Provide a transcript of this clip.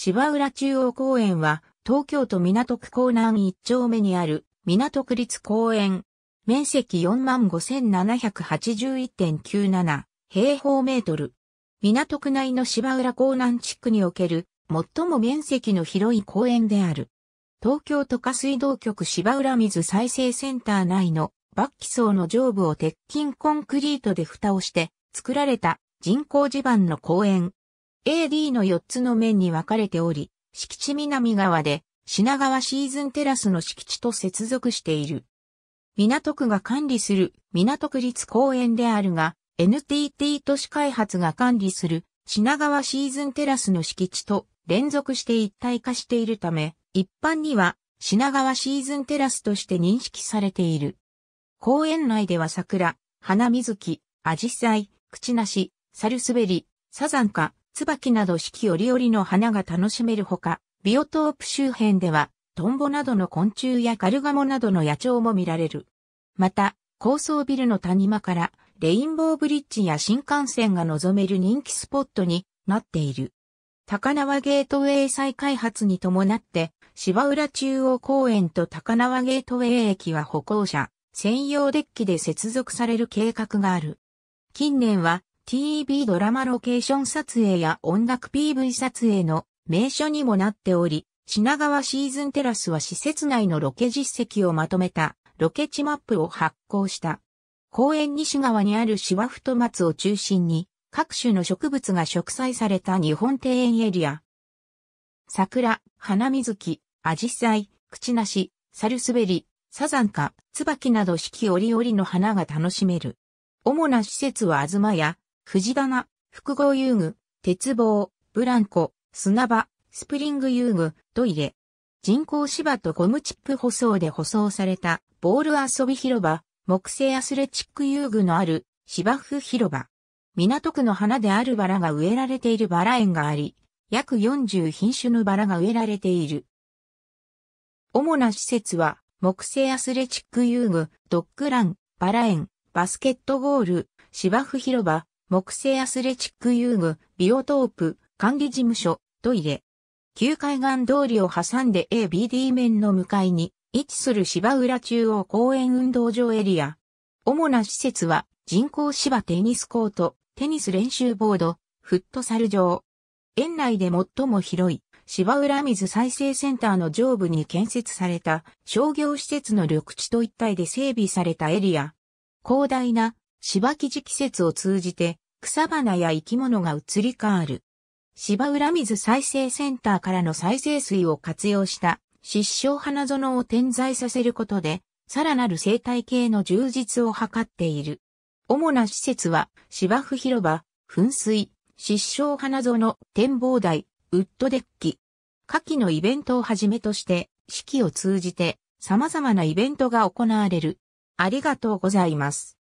芝浦中央公園は、東京都港区港南一丁目にある、港区立公園。面積45,781.97平方メートル。港区内の芝浦港南地区における、最も面積の広い公園である。東京都下水道局芝浦水再生センター内のバッ層の上部を鉄筋コンクリートで蓋をして作られた人工地盤の公園。AD の4つの面に分かれており、敷地南側で品川シーズンテラスの敷地と接続している。港区が管理する港区立公園であるが、NTT 都市開発が管理する品川シーズンテラスの敷地と連続して一体化しているため、一般には品川シーズンテラスとして認識されている。公園内では桜、花水木、アジサイ、口なし、サルスベリ、サザンカ、椿など四季折々の花が楽しめるほか、ビオトープ周辺では、トンボなどの昆虫やカルガモなどの野鳥も見られる。また、高層ビルの谷間から、レインボーブリッジや新幹線が望める人気スポットになっている。高輪ゲートウェイ再開発に伴って、芝浦中央公園と高輪ゲートウェイ駅は歩行者、専用デッキで接続される計画がある。近年は TV ドラマロケーション撮影や音楽 PV 撮影の名所にもなっており、品川シーズンテラスは施設内のロケ実績をまとめたロケ地マップを発行した。公園西側にあるシワフト松を中心に各種の植物が植栽された日本庭園エリア。桜、花水木、アジサイ、クチナシ、サルスベリ、サザンカ、椿など四季折々の花が楽しめる。主な施設は東屋、藤棚、複合遊具、鉄棒、ブランコ、砂場、スプリング遊具、トイレ。人工芝とゴムチップ舗装で舗装されたボール遊び広場、木製アスレチック遊具のある芝生広場。港区の花であるバラが植えられているバラ園があり、約40品種のバラが植えられている。主な施設は、木製アスレチック遊具、ドッグラン、バラ園、バスケットゴール、芝生広場、木製アスレチック遊具、ビオトープ、管理事務所、トイレ。旧海岸通りを挟んで ABD 面の向かいに位置する芝浦中央公園運動場エリア。主な施設は人工芝テニスコート、テニス練習ボード、フットサル場。園内で最も広い芝浦水再生センターの上部に建設された商業施設の緑地と一体で整備されたエリア。広大な芝生地季節を通じて草花や生き物が移り変わる。芝浦水再生センターからの再生水を活用した失笑花園を点在させることで、さらなる生態系の充実を図っている。主な施設は芝生広場、噴水、失笑花園、展望台、ウッドデッキ。夏季のイベントをはじめとして、四季を通じて様々なイベントが行われる。ありがとうございます。